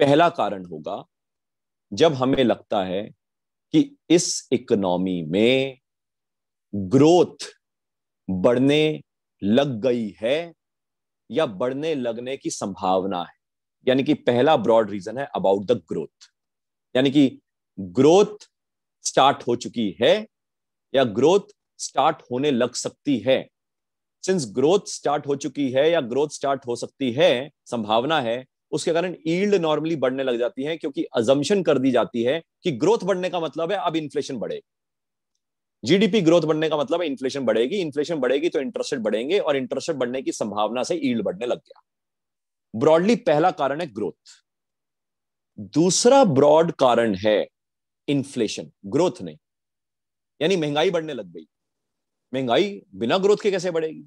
पहला कारण होगा जब हमें लगता है कि इस इकोनॉमी में ग्रोथ बढ़ने लग गई है या बढ़ने लगने की संभावना है यानी कि पहला ब्रॉड रीजन है अबाउट द ग्रोथ यानी कि ग्रोथ स्टार्ट हो चुकी है या ग्रोथ स्टार्ट होने लग सकती है सिंस ग्रोथ स्टार्ट हो चुकी है या ग्रोथ स्टार्ट हो सकती है संभावना है उसके कारण ईल्ड नॉर्मली बढ़ने लग जाती है क्योंकि अजम्पन कर दी जाती है कि ग्रोथ बढ़ने का मतलब है अब इन्फ्लेशन बढ़ेगा जीडीपी ग्रोथ बढ़ने का मतलब है इन्फ्लेशन बढ़ेगी इन्फ्लेशन बढ़ेगी तो इंटरेस्ट रेट बढ़ेंगे और इंटरेस्ट रेट बढ़ने की संभावना से ईल्ड बढ़ने लग गया ब्रॉडली पहला कारण है ग्रोथ दूसरा ब्रॉड कारण है इन्फ्लेशन ग्रोथ ने यानी महंगाई बढ़ने लग गई महंगाई बिना ग्रोथ के कैसे बढ़ेगी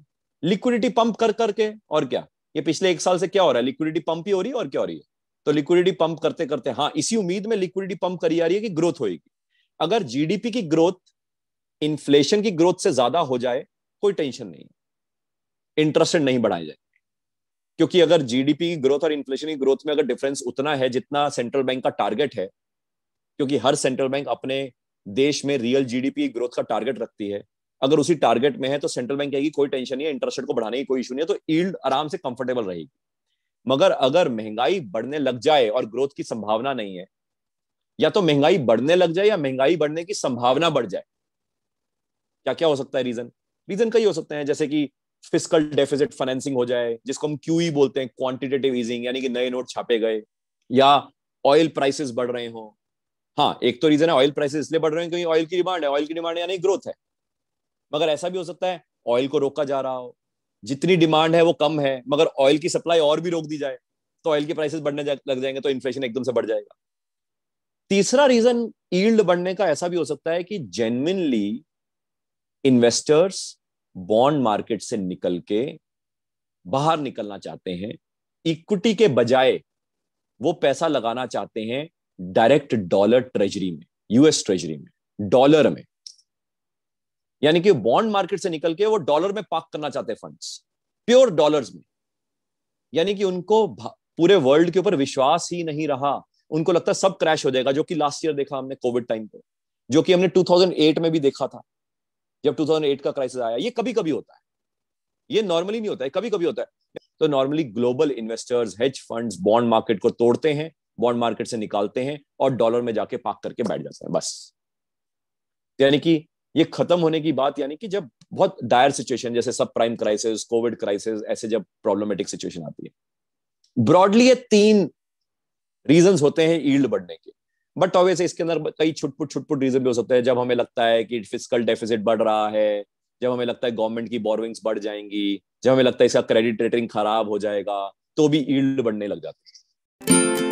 लिक्विडिटी पंप कर करके और क्या ये पिछले एक साल से क्या हो रहा है लिक्विडिटी पंप ही हो रही है और क्या हो रही है तो लिक्विडिटी पंप करते करते हाँ इसी उम्मीद में लिक्विडिटी पंप करी जा रही है कि ग्रोथ होगी अगर जीडीपी की ग्रोथ इन्फ्लेशन की ग्रोथ से ज्यादा हो जाए कोई टेंशन नहीं इंटरेस्ट नहीं बढ़ाए जाए क्योंकि अगर जीडीपी की ग्रोथ और इन्फ्लेशन की ग्रोथ में अगर डिफरेंस उतना है जितना सेंट्रल बैंक का टारगेट है क्योंकि हर सेंट्रल बैंक अपने देश में रियल जीडीपी ग्रोथ का टारगेट रखती है अगर उसी टारगेट में है तो सेंट्रल बैंक कहेगी कोई टेंशन नहीं है इंटरेस्ट रेट को बढ़ाने की कोई इशू नहीं है तो ईल्ड आराम से कंफर्टेबल रहेगी मगर अगर महंगाई बढ़ने लग जाए और ग्रोथ की संभावना नहीं है या तो महंगाई बढ़ने लग जाए या महंगाई बढ़ने की संभावना बढ़ जाए क्या क्या हो सकता है रीजन रीजन कई हो सकते हैं जैसे कि फिजिकल डेफिजिट फाइनेंसिंग हो जाए जिसको हम क्यूई बोलते हैं क्वांटिटेटिव ईजिंग यानी कि नए नोट छापे गए या ऑयल प्राइसेस बढ़ रहे हो हाँ एक तो रीजन है ऑयल प्राइसेस इसलिए बढ़ रहे हैं क्योंकि ऑयल की डिमांड है ऑयल की डिमांड यानी ग्रोथ है मगर ऐसा भी हो सकता है ऑयल को रोका जा रहा हो जितनी डिमांड है वो कम है मगर ऑयल की सप्लाई और भी रोक दी जाए तो ऑयल की प्राइसेस बढ़ने जा, लग जाएंगे तो इन्फ्लेशन एकदम से बढ़ जाएगा तीसरा रीजन ईल्ड बढ़ने का ऐसा भी हो सकता है कि जेन्यनली इन्वेस्टर्स बॉन्ड मार्केट से निकल के बाहर निकलना चाहते हैं इक्विटी के बजाय वो पैसा लगाना चाहते हैं डायरेक्ट डॉलर ट्रेजरी में यूएस ट्रेजरी में डॉलर में यानी कि बॉन्ड मार्केट से निकल के वो डॉलर में पार्क करना चाहते हैं फंड्स प्योर डॉलर्स में यानी कि उनको पूरे वर्ल्ड के ऊपर विश्वास ही नहीं रहा उनको लगता सब क्रैश हो जाएगा जो कि लास्ट ईयर देखा हमने कोविड टाइम पे जो कि हमने 2008 में भी देखा था जब 2008 का क्राइसिस आया ये कभी कभी होता है ये नॉर्मली नहीं होता है कभी कभी होता है तो normally global investors hedge funds bond market को तोड़ते हैं बॉन्ड मार्केट से निकालते हैं और डॉलर में जाके पाक करके बैठ जाते हैं बस यानी कि ये खत्म होने की बात यानी कि जब बहुत डायर सिचुएशन जैसे सब प्राइम क्राइसिस कोविड क्राइसिस ऐसे जब प्रॉब्लमेटिक सिचुएशन आती है ब्रॉडली ये तीन रीजन होते हैं ईल्ड बढ़ने के बट ऑब्वियस इसके अंदर कई छुटपुट छुटपुट रीजन भी हो सकते हैं जब हमें लगता है कि फिजिकल डेफिसिट बढ़ रहा है जब हमें लगता है गवर्नमेंट की बोरविंग्स बढ़ जाएंगी जब हमें लगता है इसका क्रेडिट रेटिंग खराब हो जाएगा तो भी ईल्ड बढ़ने लग जाती है